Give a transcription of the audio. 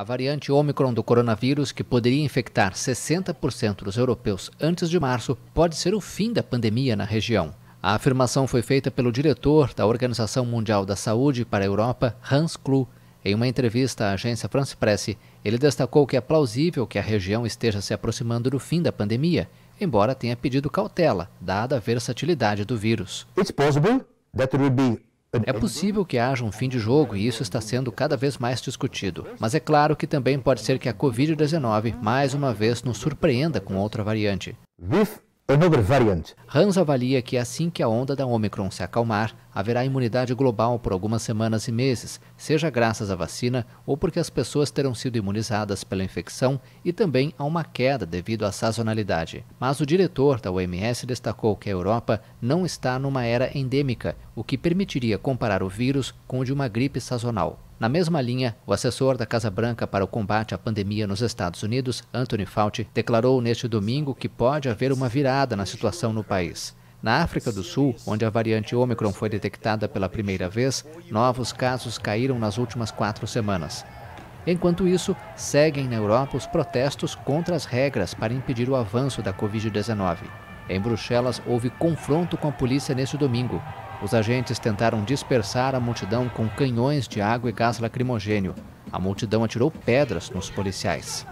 A variante Ômicron do coronavírus, que poderia infectar 60% dos europeus antes de março, pode ser o fim da pandemia na região. A afirmação foi feita pelo diretor da Organização Mundial da Saúde para a Europa, Hans Kluh, em uma entrevista à agência France Presse, ele destacou que é plausível que a região esteja se aproximando do fim da pandemia, embora tenha pedido cautela, dada a versatilidade do vírus. It's possible that there will be é possível que haja um fim de jogo e isso está sendo cada vez mais discutido. Mas é claro que também pode ser que a Covid-19 mais uma vez nos surpreenda com outra variante. Hans avalia que assim que a onda da Omicron se acalmar, haverá imunidade global por algumas semanas e meses, seja graças à vacina ou porque as pessoas terão sido imunizadas pela infecção e também a uma queda devido à sazonalidade. Mas o diretor da OMS destacou que a Europa não está numa era endêmica, o que permitiria comparar o vírus com o de uma gripe sazonal. Na mesma linha, o assessor da Casa Branca para o combate à pandemia nos Estados Unidos, Anthony Fauci, declarou neste domingo que pode haver uma virada na situação no país. Na África do Sul, onde a variante Omicron foi detectada pela primeira vez, novos casos caíram nas últimas quatro semanas. Enquanto isso, seguem na Europa os protestos contra as regras para impedir o avanço da Covid-19. Em Bruxelas, houve confronto com a polícia neste domingo. Os agentes tentaram dispersar a multidão com canhões de água e gás lacrimogênio. A multidão atirou pedras nos policiais.